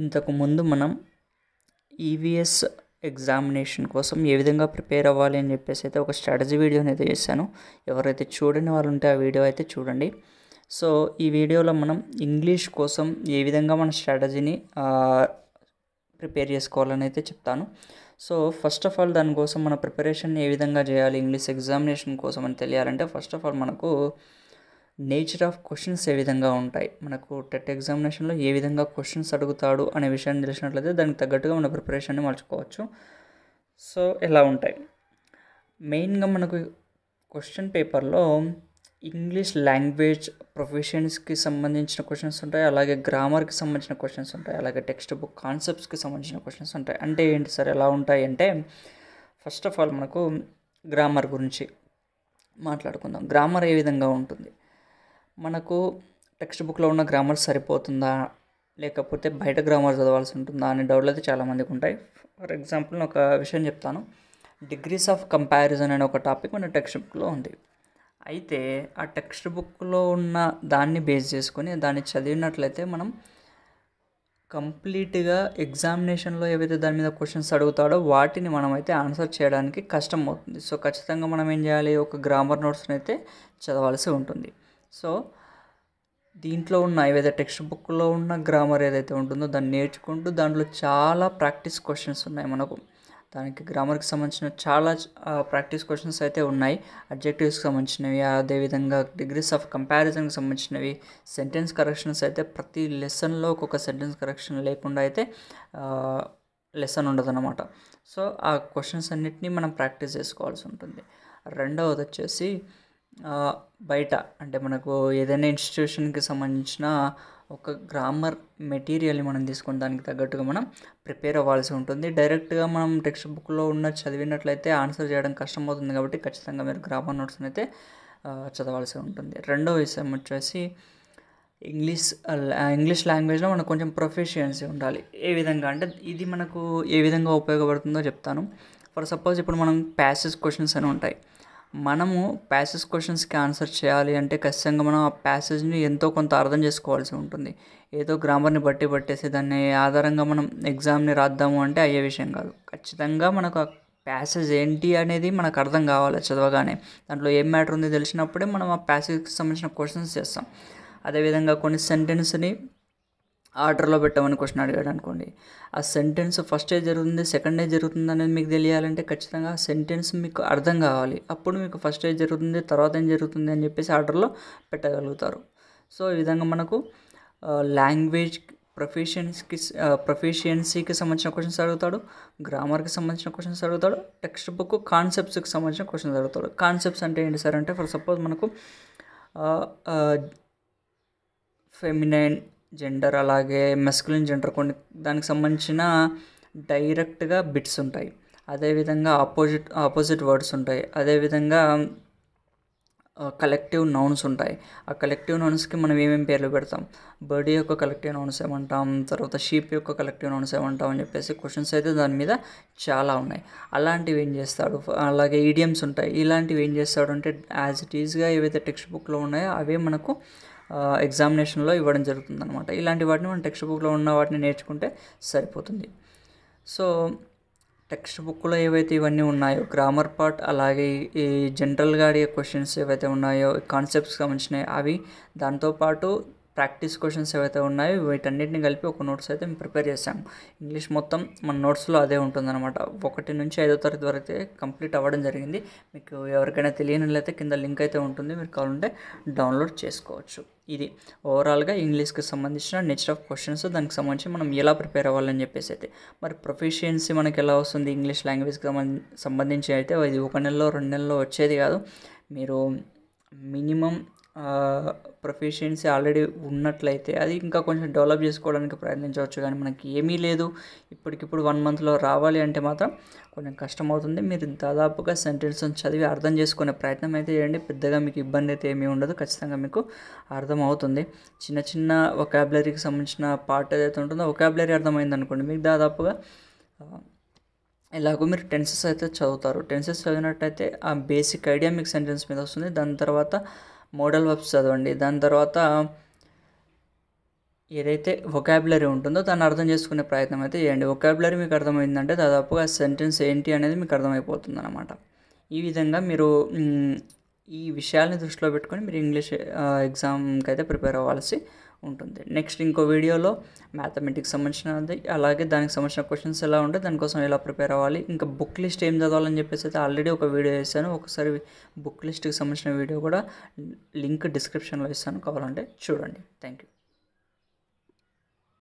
ఇంతకుముందు మనం EVS e examination కోసం ఏ విధంగా ప్రిపేర్ అవ్వాలి అని చెప్పేసి అయితే ఒక స్ట్రాటజీ వీడియోని అయితే చేశాను ఎవరైతే చూడని వాళ్ళు ఉంటే ఆ వీడియో అయితే చూడండి సో ఈ వీడియోలో మనం ఇంగ్లీష్ కోసం ఏ విధంగా మన స్ట్రాటజీని ప్రిపేర్ చేసుకోవాలని అయితే చెప్తాను సో ఫస్ట్ ఆఫ్ ఆల్ దానికోసం మన ప్రిపరేషన్ ఏ విధంగా చేయాలి ఇంగ్లీష్ ఎగ్జామినేషన్ కోసం అని తెలియాలంటే ఫస్ట్ ఆఫ్ ఆల్ మనకు నేచర్ ఆఫ్ క్వశ్చన్స్ ఏ విధంగా ఉంటాయి మనకు టెట్ ఎగ్జామినేషన్లో ఏ విధంగా క్వశ్చన్స్ అడుగుతాడు అనే విషయాన్ని తెలిసినట్లయితే దానికి తగ్గట్టుగా మన ప్రిపరేషన్ని మార్చుకోవచ్చు సో ఎలా ఉంటాయి మెయిన్గా మనకు క్వశ్చన్ పేపర్లో ఇంగ్లీష్ లాంగ్వేజ్ ప్రొఫెషన్స్కి సంబంధించిన క్వశ్చన్స్ ఉంటాయి అలాగే గ్రామర్కి సంబంధించిన క్వశ్చన్స్ ఉంటాయి అలాగే టెక్స్ట్ బుక్ కాన్సెప్ట్స్కి సంబంధించిన క్వశ్చన్స్ ఉంటాయి అంటే ఏంటి సార్ ఎలా ఉంటాయి అంటే ఫస్ట్ ఆఫ్ ఆల్ మనకు గ్రామర్ గురించి మాట్లాడుకుందాం గ్రామర్ ఏ విధంగా ఉంటుంది మనకు టెక్స్ట్ బుక్లో ఉన్న గ్రామర్ సరిపోతుందా లేకపోతే బయట గ్రామర్ చదవాల్సి ఉంటుందా అనే డౌట్లు అయితే చాలామందికి ఉంటాయి ఫర్ ఎగ్జాంపుల్ ఒక విషయం చెప్తాను డిగ్రీస్ ఆఫ్ కంపారిజన్ అనే ఒక టాపిక్ మన టెక్స్ట్ బుక్లో ఉంది అయితే ఆ టెక్స్ట్ బుక్లో ఉన్న దాన్ని బేస్ చేసుకొని దాన్ని చదివినట్లయితే మనం కంప్లీట్గా ఎగ్జామినేషన్లో ఏవైతే దాని మీద క్వశ్చన్స్ అడుగుతాడో వాటిని మనం అయితే ఆన్సర్ చేయడానికి కష్టం అవుతుంది సో ఖచ్చితంగా మనం ఏం చేయాలి ఒక గ్రామర్ నోట్స్ని అయితే చదవాల్సి ఉంటుంది సో దీంట్లో ఉన్న ఏవైతే టెక్స్ట్ బుక్లో ఉన్న గ్రామర్ ఏదైతే ఉంటుందో దాన్ని నేర్చుకుంటూ దాంట్లో చాలా ప్రాక్టీస్ క్వశ్చన్స్ ఉన్నాయి మనకు దానికి గ్రామర్కి సంబంధించిన చాలా ప్రాక్టీస్ క్వశ్చన్స్ అయితే ఉన్నాయి అబ్జెక్టివ్స్కి సంబంధించినవి అదేవిధంగా డిగ్రీస్ ఆఫ్ కంపారిజన్కి సంబంధించినవి సెంటెన్స్ కరెక్షన్స్ అయితే ప్రతి లెసన్లో ఒక్కొక్క సెంటెన్స్ కరెక్షన్ లేకుండా అయితే లెసన్ ఉండదన్నమాట సో ఆ క్వశ్చన్స్ అన్నిటినీ మనం ప్రాక్టీస్ చేసుకోవాల్సి ఉంటుంది రెండవది వచ్చేసి బయట అంటే మనకు ఏదైనా ఇన్స్టిట్యూషన్కి సంబంధించిన ఒక గ్రామర్ మెటీరియల్ని మనం తీసుకుని దానికి తగ్గట్టుగా మనం ప్రిపేర్ అవ్వాల్సి ఉంటుంది డైరెక్ట్గా మనం టెక్స్ట్ బుక్లో ఉన్న చదివినట్లయితే ఆన్సర్ చేయడం కష్టం అవుతుంది కాబట్టి ఖచ్చితంగా మీరు గ్రామర్ నోట్స్ని అయితే చదవాల్సి ఉంటుంది రెండో విషయం వచ్చేసి ఇంగ్లీష్ ఇంగ్లీష్ లాంగ్వేజ్లో మనకు కొంచెం ప్రొఫెషియన్సీ ఉండాలి ఏ విధంగా అంటే ఇది మనకు ఏ విధంగా ఉపయోగపడుతుందో చెప్తాను ఫర్ సపోజ్ ఇప్పుడు మనం ప్యాసేజ్ క్వశ్చన్స్ అని ఉంటాయి మనము ప్యాసేజ్ క్వశ్చన్స్కి ఆన్సర్ చేయాలి అంటే ఖచ్చితంగా మనం ఆ ప్యాసేజ్ని ఎంతో కొంత అర్థం చేసుకోవాల్సి ఉంటుంది ఏదో గ్రామర్ని బట్టి పట్టేసి దాన్ని ఆధారంగా మనం ఎగ్జామ్ని రాద్దాము అంటే అయ్యే విషయం కాదు ఖచ్చితంగా మనకు ఆ ప్యాసేజ్ ఏంటి అనేది మనకు అర్థం కావాలి చదవగానే దాంట్లో ఏం మ్యాటర్ ఉంది తెలిసినప్పుడే మనం ఆ ప్యాసేజ్కి సంబంధించిన క్వశ్చన్స్ చేస్తాం అదేవిధంగా కొన్ని సెంటెన్స్ని ఆర్డర్లో పెట్టమని క్వశ్చన్ అడిగాడు అనుకోండి ఆ సెంటెన్స్ ఫస్ట్ ఏ జరుగుతుంది సెకండ్ ఏ జరుగుతుంది అనేది మీకు తెలియాలంటే ఖచ్చితంగా సెంటెన్స్ మీకు అర్థం కావాలి అప్పుడు మీకు ఫస్ట్ ఏ జరుగుతుంది తర్వాత ఏం జరుగుతుంది అని చెప్పేసి ఆర్డర్లో పెట్టగలుగుతారు సో ఈ విధంగా మనకు లాంగ్వేజ్ ప్రొఫెషన్స్కి ప్రొఫెషియన్సీకి సంబంధించిన క్వశ్చన్స్ అడుగుతాడు గ్రామర్కి సంబంధించిన క్వశ్చన్స్ అడుగుతాడు టెక్స్ట్ బుక్ కాన్సెప్ట్స్కి సంబంధించిన క్వశ్చన్స్ అడుగుతాడు కాన్సెప్ట్స్ అంటే ఏంటి సార్ అంటే ఫర్ సపోజ్ మనకు ఫెమినైన్ జెండర్ అలాగే మెస్కులిన్ జెండర్ కొన్ని దానికి సంబంధించిన డైరెక్ట్గా బిట్స్ ఉంటాయి అదేవిధంగా ఆపోజిట్ ఆపోజిట్ వర్డ్స్ ఉంటాయి అదేవిధంగా కలెక్టివ్ నౌన్స్ ఉంటాయి ఆ కలెక్టివ్ నౌన్స్కి మనం ఏమేమి పేర్లు పెడతాం బర్డ్ యొక్క కలెక్టివ్ నౌన్స్ ఏమంటాం తర్వాత షీప్ యొక్క కలెక్టివ్ నౌన్స్ ఏమంటాం అని చెప్పేసి క్వశ్చన్స్ అయితే దాని మీద చాలా ఉన్నాయి అలాంటివి ఏం చేస్తాడు అలాగే ఈడియమ్స్ ఉంటాయి ఇలాంటివి ఏం చేస్తాడు అంటే యాజ్ ఇట్ ఈజ్గా ఏవైతే టెక్స్ట్ బుక్లో ఉన్నాయో అవే మనకు ఎగ్జామినేషన్లో ఇవ్వడం జరుగుతుంది అనమాట ఇలాంటి వాటిని మనం టెక్స్ట్ బుక్లో ఉన్న వాటిని నేర్చుకుంటే సరిపోతుంది సో టెక్స్ట్ బుక్లో ఏవైతే ఇవన్నీ ఉన్నాయో గ్రామర్ పార్ట్ అలాగే ఈ జనరల్గా అడిగే క్వశ్చన్స్ ఏవైతే ఉన్నాయో కాన్సెప్ట్స్ సంబంధించినవి అవి దాంతోపాటు ప్రాక్టీస్ క్వశ్చన్స్ ఏవైతే ఉన్నాయో వీటన్నిటిని కలిపి ఒక నోట్స్ అయితే మేము ప్రిపేర్ చేసాం ఇంగ్లీష్ మొత్తం మన నోట్స్లో అదే ఉంటుందన్నమాట ఒకటి నుంచి ఐదో తరగతి వరకు అయితే కంప్లీట్ అవ్వడం జరిగింది మీకు ఎవరికైనా తెలియనట్లయితే కింద లింక్ అయితే ఉంటుంది మీరు కావాలంటే డౌన్లోడ్ చేసుకోవచ్చు ఇది ఓవరాల్గా ఇంగ్లీష్కి సంబంధించిన నేచర్ ఆఫ్ క్వశ్చన్స్ దానికి సంబంధించి మనం ఎలా ప్రిపేర్ అవ్వాలని చెప్పేసి అయితే మరి ప్రొఫిషియన్సీ మనకి ఎలా వస్తుంది ఇంగ్లీష్ లాంగ్వేజ్కి సంబంధించి అయితే ఇది ఒక నెలలో రెండు నెలలో వచ్చేది కాదు మీరు మినిమం ప్రొఫిషియన్సీ ఆల్రెడీ ఉన్నట్లయితే అది ఇంకా కొంచెం డెవలప్ చేసుకోవడానికి ప్రయత్నించవచ్చు కానీ మనకి ఏమీ లేదు ఇప్పటికిప్పుడు వన్ మంత్లో రావాలి అంటే మాత్రం కొంచెం కష్టమవుతుంది మీరు దాదాపుగా సెంటెన్స్ని చదివి అర్థం చేసుకునే ప్రయత్నం అయితే చేయండి పెద్దగా మీకు ఇబ్బంది అయితే ఏమీ ఉండదు ఖచ్చితంగా మీకు అర్థం అవుతుంది చిన్న చిన్న ఒకాబులరీకి సంబంధించిన పార్ట్ ఏదైతే ఉంటుందో ఒకాబులరీ అర్థమైంది అనుకోండి మీకు దాదాపుగా ఇలాగో మీరు టెన్సెస్ అయితే చదువుతారు టెన్సెస్ చదివినట్టయితే ఆ బేసిక్ ఐడియా మీకు సెంటెన్స్ మీద వస్తుంది దాని తర్వాత మోడల్ వర్బ్స్ చదవండి దాని తర్వాత ఏదైతే ఒకాబులరీ ఉంటుందో దాన్ని అర్థం చేసుకునే ప్రయత్నం అయితే చేయండి ఒకాబులరీ మీకు అర్థమైందంటే దాదాపుగా సెంటెన్స్ ఏంటి అనేది మీకు అర్థమైపోతుంది అనమాట ఈ విధంగా మీరు ఈ విషయాల్ని దృష్టిలో పెట్టుకొని మీరు ఇంగ్లీష్ ఎగ్జామ్కి అయితే ప్రిపేర్ అవ్వాల్సి ఉంటుంది నెక్స్ట్ ఇంకో వీడియోలో మ్యాథమెటిక్స్ సంబంధించినది అలాగే దానికి సంబంధించిన క్వశ్చన్స్ ఎలా ఉంటాయి దానికోసం ఎలా ప్రిపేర్ అవ్వాలి ఇంకా బుక్ లిస్ట్ ఏం చదవాలని చెప్పేసి అయితే ఆల్రెడీ ఒక వీడియో వేసాను ఒకసారి బుక్ లిస్ట్కి సంబంధించిన వీడియో కూడా లింక్ డిస్క్రిప్షన్లో ఇస్తాను కావాలంటే చూడండి థ్యాంక్ యూ